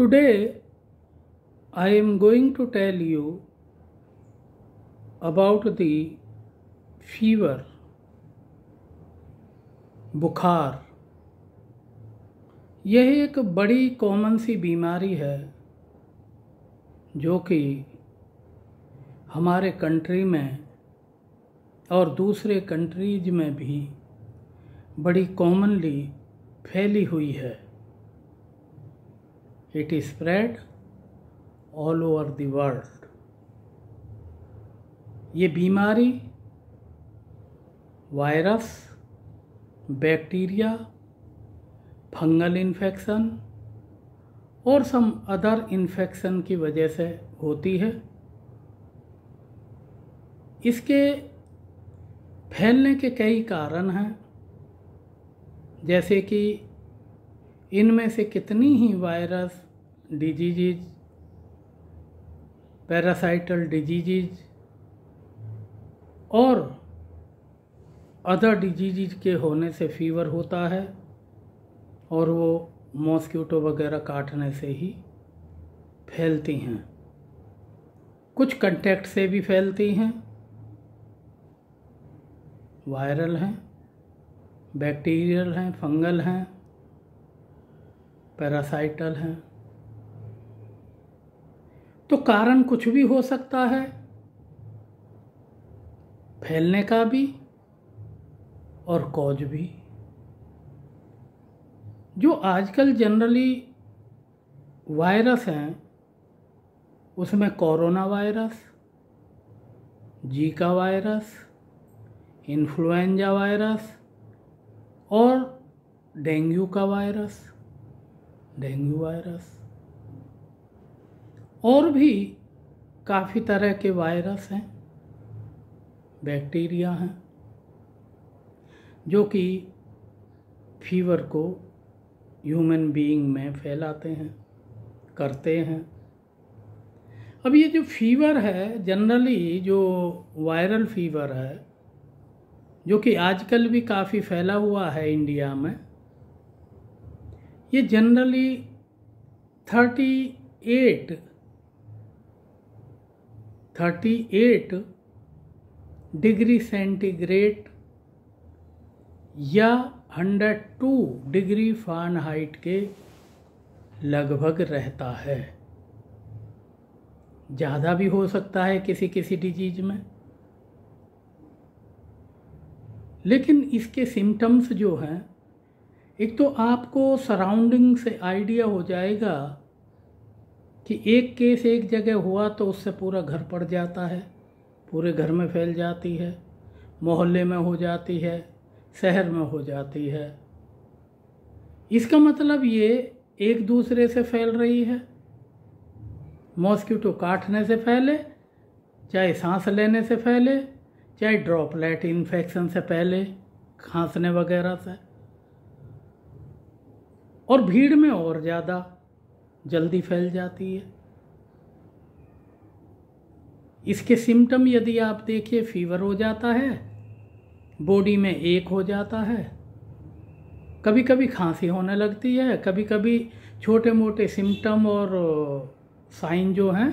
Today, I am going to tell you about the fever, बुखार यह एक बड़ी कॉमन सी बीमारी है जो कि हमारे कंट्री में और दूसरे कंट्रीज में भी बड़ी कॉमनली फैली हुई है It is spread all over the world. ये बीमारी वायरस बैक्टीरिया फंगल इन्फेक्शन और सम अदर इन्फेक्शन की वजह से होती है इसके फैलने के कई कारण हैं जैसे कि इनमें से कितनी ही वायरस डिजीजिज पैरासाइटल डिजीज और अदर डिजीजिज़ के होने से फीवर होता है और वो मॉस्क्यूटो वगैरह काटने से ही फैलती हैं कुछ कंटेक्ट से भी फैलती हैं वायरल हैं बैक्टीरियल हैं फंगल हैं पैरासाइटल हैं तो कारण कुछ भी हो सकता है फैलने का भी और कॉज भी जो आजकल जनरली वायरस हैं उसमें corona virus Zika virus influenza virus और डेंगू का वायरस डेंगू वायरस और भी काफ़ी तरह के वायरस हैं बैक्टीरिया हैं जो कि फीवर को ह्यूमन बीइंग में फैलाते हैं करते हैं अब ये जो फीवर है जनरली जो वायरल फीवर है जो कि आजकल भी काफ़ी फैला हुआ है इंडिया में ये generally thirty eight thirty eight degree centigrade या हंड्रेड टू डिग्री फ़ारेनहाइट के लगभग रहता है ज़्यादा भी हो सकता है किसी किसी डिजीज में लेकिन इसके सिम्टम्स जो हैं एक तो आपको सराउंडिंग से आइडिया हो जाएगा कि एक केस एक जगह हुआ तो उससे पूरा घर पड़ जाता है पूरे घर में फैल जाती है मोहल्ले में हो जाती है शहर में हो जाती है इसका मतलब ये एक दूसरे से फैल रही है मॉस्किटो काटने से फैले चाहे सांस लेने से फैले चाहे ड्रॉपलेट इन्फेक्शन से पहले खांसने वगैरह से और भीड़ में और ज़्यादा जल्दी फैल जाती है इसके सिम्टम यदि आप देखिए फीवर हो जाता है बॉडी में एक हो जाता है कभी कभी खांसी होने लगती है कभी कभी छोटे मोटे सिम्टम और साइन जो हैं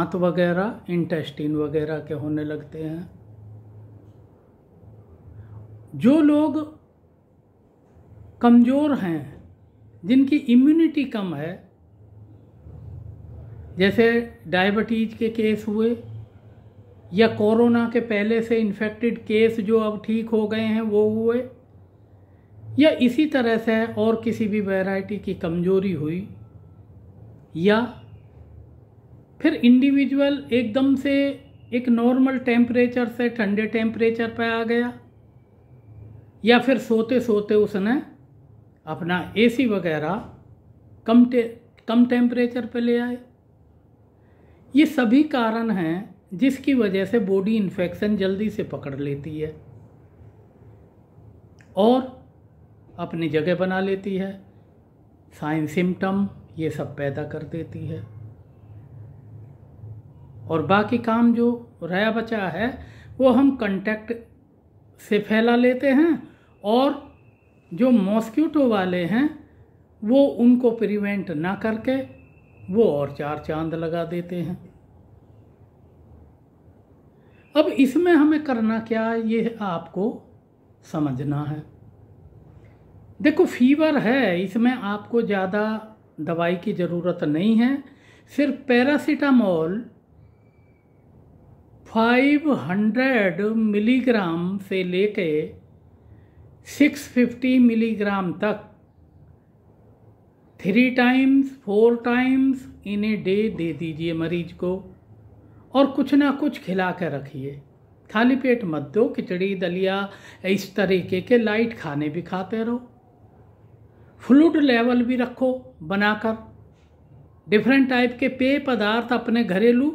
आंत वगैरह इंटेस्टिन वगैरह के होने लगते हैं जो लोग कमज़ोर हैं जिनकी इम्यूनिटी कम है जैसे डायबिटीज़ के केस हुए या कोरोना के पहले से इन्फेक्टेड केस जो अब ठीक हो गए हैं वो हुए या इसी तरह से और किसी भी वैरायटी की कमजोरी हुई या फिर इंडिविजुअल एकदम से एक नॉर्मल टेम्परेचर से ठंडे टेम्परेचर पर आ गया या फिर सोते सोते उसने अपना एसी वगैरह कम टे कम टेम्परेचर पे ले आए ये सभी कारण हैं जिसकी वजह से बॉडी इन्फेक्शन जल्दी से पकड़ लेती है और अपनी जगह बना लेती है साइन सिम्टम ये सब पैदा कर देती है और बाकी काम जो रहा बचा है वो हम कंटेक्ट से फैला लेते हैं और जो मॉस्क्यूटो वाले हैं वो उनको प्रिवेंट ना करके वो और चार चांद लगा देते हैं अब इसमें हमें करना क्या है ये आपको समझना है देखो फीवर है इसमें आपको ज़्यादा दवाई की ज़रूरत नहीं है सिर्फ पैरासीटामोल 500 मिलीग्राम से लेके 650 मिलीग्राम तक three times four times in a day दे दीजिए मरीज को और कुछ ना कुछ खिला कर रखिए खाली पेट मत दो खिचड़ी दलिया इस तरीके के लाइट खाने भी खाते रहो फ्लूड लेवल भी रखो बनाकर डिफरेंट टाइप के पेय पदार्थ अपने घरेलू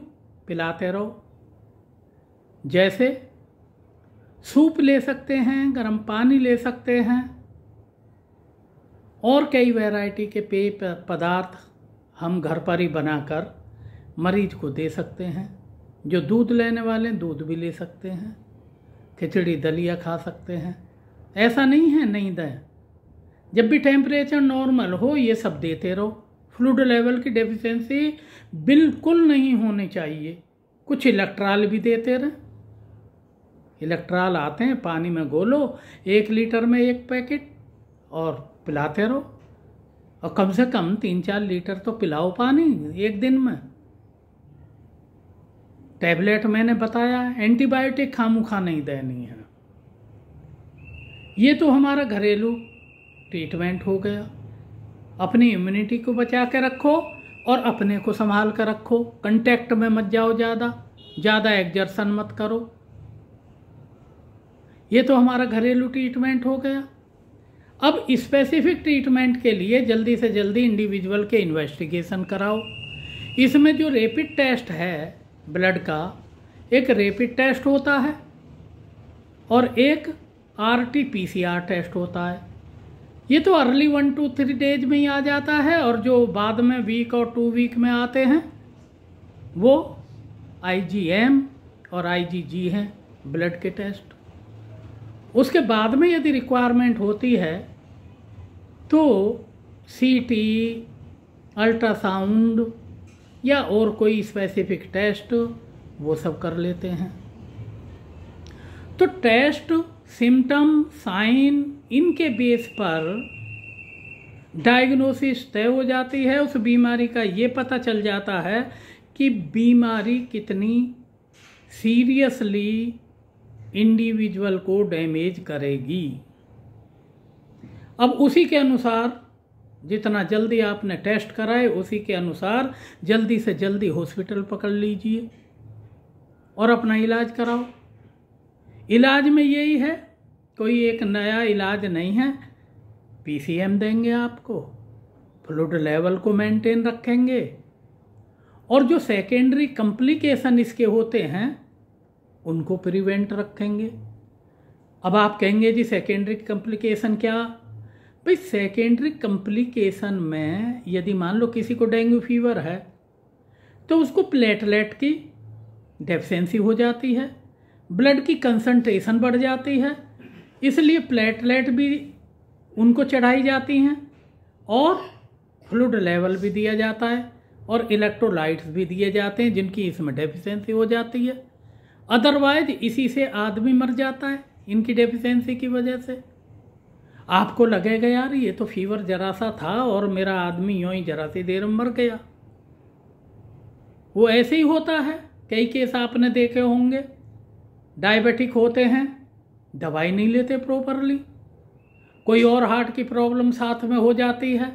पिलाते रहो जैसे सूप ले सकते हैं गर्म पानी ले सकते हैं और कई वैरायटी के पेय पदार्थ हम घर पर ही बनाकर मरीज को दे सकते हैं जो दूध लेने वाले दूध भी ले सकते हैं खिचड़ी दलिया खा सकते हैं ऐसा नहीं है नहीं दें जब भी टेम्परेचर नॉर्मल हो ये सब देते रहो फ्लूड लेवल की डेफिशिएंसी बिल्कुल नहीं होनी चाहिए कुछ इलेक्ट्रॉल भी देते रहें इलेक्ट्रॉल आते हैं पानी में गोलो एक लीटर में एक पैकेट और पिलाते रहो और कम से कम तीन चार लीटर तो पिलाओ पानी एक दिन में टैबलेट मैंने बताया एंटीबायोटिक खामोखा नहीं देनी है ये तो हमारा घरेलू ट्रीटमेंट हो गया अपनी इम्यूनिटी को बचा के रखो और अपने को संभाल कर रखो कंटेक्ट में मत जाओ ज़्यादा ज़्यादा एग्जर्सन मत करो ये तो हमारा घरेलू ट्रीटमेंट हो गया अब स्पेसिफिक ट्रीटमेंट के लिए जल्दी से जल्दी इंडिविजुअल के इन्वेस्टिगेशन कराओ इसमें जो रेपिड टेस्ट है ब्लड का एक रेपिड टेस्ट होता है और एक R T P C R test होता है ये तो early one two three days में ही आ जाता है और जो बाद में वीक और टू वीक में आते हैं वो आई जी एम और आई जी जी हैं ब्लड के टेस्ट उसके बाद में यदि रिक्वायरमेंट होती है तो सीटी अल्ट्रासाउंड या और कोई स्पेसिफिक टेस्ट वो सब कर लेते हैं तो टेस्ट सिम्टम साइन इनके बेस पर डायग्नोसिस तय हो जाती है उस बीमारी का ये पता चल जाता है कि बीमारी कितनी सीरियसली इंडिविजुअल को डैमेज करेगी अब उसी के अनुसार जितना जल्दी आपने टेस्ट कराए उसी के अनुसार जल्दी से जल्दी हॉस्पिटल पकड़ लीजिए और अपना इलाज कराओ इलाज में यही है कोई एक नया इलाज नहीं है पीसीएम देंगे आपको फ्लूड लेवल को मेंटेन रखेंगे और जो सेकेंडरी कॉम्प्लिकेशन इसके होते हैं उनको प्रिवेंट रखेंगे अब आप कहेंगे जी सेकेंडरी कॉम्प्लिकेशन क्या भाई सेकेंडरी कॉम्प्लिकेशन में यदि मान लो किसी को डेंगू फीवर है तो उसको प्लेटलेट की डेफिशेंसी हो जाती है ब्लड की कंसंट्रेशन बढ़ जाती है इसलिए प्लेटलेट भी उनको चढ़ाई जाती हैं और फ्लूड लेवल भी दिया जाता है और इलेक्ट्रोलाइट्स भी दिए जाते हैं जिनकी इसमें डेफिशिएंसी हो जाती है अदरवाइज इसी से आदमी मर जाता है इनकी डेफिशिएंसी की वजह से आपको लगेगा यार ये तो फीवर जरा सा था और मेरा आदमी यूँ ही जरा सी देर में मर गया वो ऐसे ही होता है कई केस आपने देखे होंगे डायबिटिक होते हैं दवाई नहीं लेते प्रॉपरली कोई और हार्ट की प्रॉब्लम साथ में हो जाती है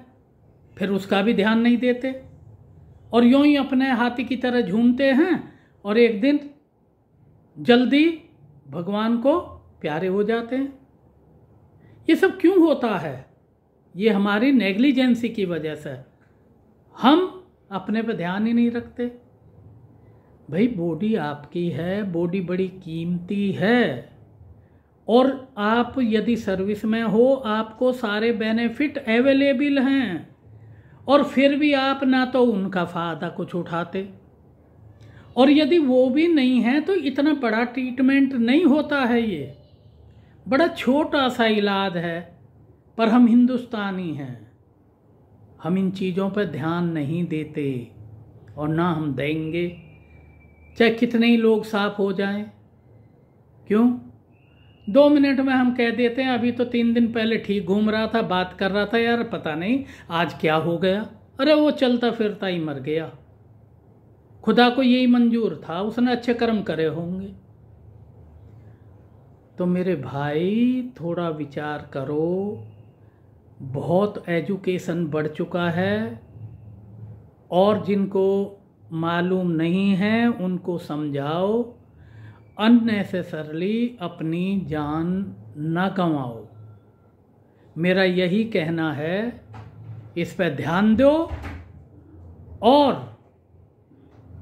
फिर उसका भी ध्यान नहीं देते और यों ही अपने हाथी की तरह झूमते हैं और एक दिन जल्दी भगवान को प्यारे हो जाते हैं ये सब क्यों होता है ये हमारी नेग्लिजेंसी की वजह से हम अपने पर ध्यान ही नहीं रखते भाई बॉडी आपकी है बॉडी बड़ी कीमती है और आप यदि सर्विस में हो आपको सारे बेनिफिट अवेलेबल हैं और फिर भी आप ना तो उनका फ़ायदा कुछ उठाते और यदि वो भी नहीं है तो इतना बड़ा ट्रीटमेंट नहीं होता है ये बड़ा छोटा सा इलाज है पर हम हिंदुस्तानी हैं हम इन चीज़ों पर ध्यान नहीं देते और ना हम देंगे चाहे कितने ही लोग साफ हो जाएं क्यों दो मिनट में हम कह देते हैं अभी तो तीन दिन पहले ठीक घूम रहा था बात कर रहा था यार पता नहीं आज क्या हो गया अरे वो चलता फिरता ही मर गया खुदा को यही मंजूर था उसने अच्छे कर्म करे होंगे तो मेरे भाई थोड़ा विचार करो बहुत एजुकेशन बढ़ चुका है और जिनको मालूम नहीं है उनको समझाओ अननेसेसरली अपनी जान ना गंवाओ मेरा यही कहना है इस पर ध्यान दो और